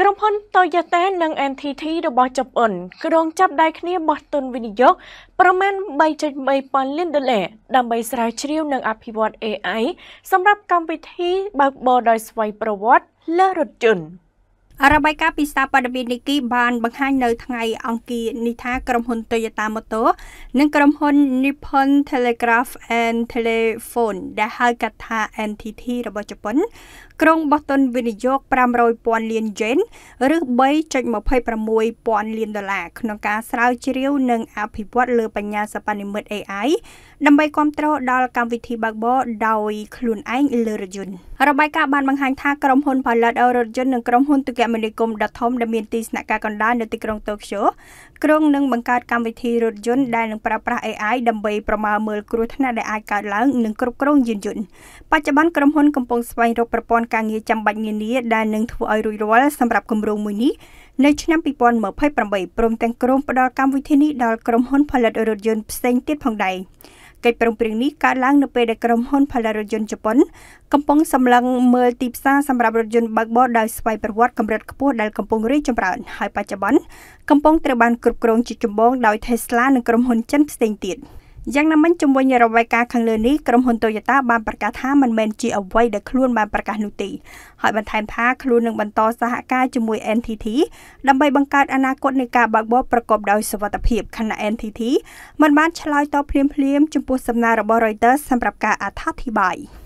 ក្រុមហ៊ុន Toyota និង NTT របស់ជប៉ុនក្រុងចាប់ដៃគ្នាបោះទុនវិនិយោគប្រមាណ3.3ពាន់លានដុល្លារដើម្បីស្រាវជ្រាវនិងអភិវឌ្ឍ AI សម្រាប់កម្មវិធីបើកបរដោយស្វ័យប្រវត្តិលើរថយន្ត។របាយការណ៍ពីសារព័ត៌មាននីគីបានបង្ហាញនៅថ្ងៃអង្គារនេះថាក្រុមហ៊ុន Toyota Motor និងក្រុមហ៊ុន Nippon Telegraph and Telephone ដែលហៅកាត់ថា NTT របស់ជប៉ុនក្រុងបោះទុនវិនិយោគ500,000លានយេនឬ3.26ពាន់លានដុល្លារក្នុងការស្រាវជ្រាវនិងអភិវឌ្ឍលើបញ្ញាសិប្បនិម្មិត AI ដើម្បីគ្រប់គ្រងដល់កម្មវិធីបើកបរដោយខ្លួនឯងលើរថយន្តរបាយការណ៍បានបង្ហាញថាក្រុមហ៊ុនផលិតរថយន្តនិងក្រុមហ៊ុនទូកមនាគមន៍ដ៏ធំដែលមានទីស្នាក់ការកណ្ដាលនៅទីក្រុងតូក្យូក្រុងនឹងបង្កើតកម្មវិធីរថយន្តដែលនឹងប្រើប្រាស់ AI ដើម្បីប្រមើលមើលគ្រោះថ្នាក់ដែលអាចកើតឡើងនិងគ្រប់គ្រងយានយន្តបច្ចុប្បន្នក្រុមហ៊ុនកំពុងស្វែងរកប្រព័ន្ធការងារចាំបាច់នានាដែលនឹងធ្វើឲ្យរួចរាល់សម្រាប់គម្រោងមួយនេះនៅឆ្នាំ2028ព្រមទាំងក្រុមផ្ដល់កម្មវិធីនេះដល់ក្រុមហ៊ុនផលិតរថយន្តផ្សេងទៀតផងដែរកិច្ចព្រមព្រៀងនេះកើតឡើងនៅពេលដែលក្រុមហ៊ុនផលិតរថយន្តជប៉ុនកំពុងសម្លឹងមើលទីផ្សារសម្រាប់រថយន្តបើកបរដោយស្វ័យប្រវត្តិកម្រិតខ្ពស់ដែលកំពុងរីកចម្រើនហើយបច្ចុប្បន្នកំពុងត្រូវបានគ្រប់គ្រងជាចម្បងដោយ Tesla និងក្រុមហ៊ុនចិនផ្សេងទៀត។យ៉ាងណាមិញជំវិញរបាយការណ៍ខាងលើនេះក្រុមហ៊ុន Toyota បានប្រកាសថាមិនមែនជាអ្វីដែលខ្លួនបានប្រកាសនោះទេហើយបន្ថែមថាខ្លួននឹងបន្តសហការជាមួយ NTT ដើម្បីបង្កើតអនាគតនៃការបើកបរប្រកបដោយសុវត្ថិភាពខណៈ NTT មិនបានឆ្លើយតបភ្លាមៗចំពោះសំណើរបស់ Reuters សម្រាប់ការអត្ថាធិប្បាយ។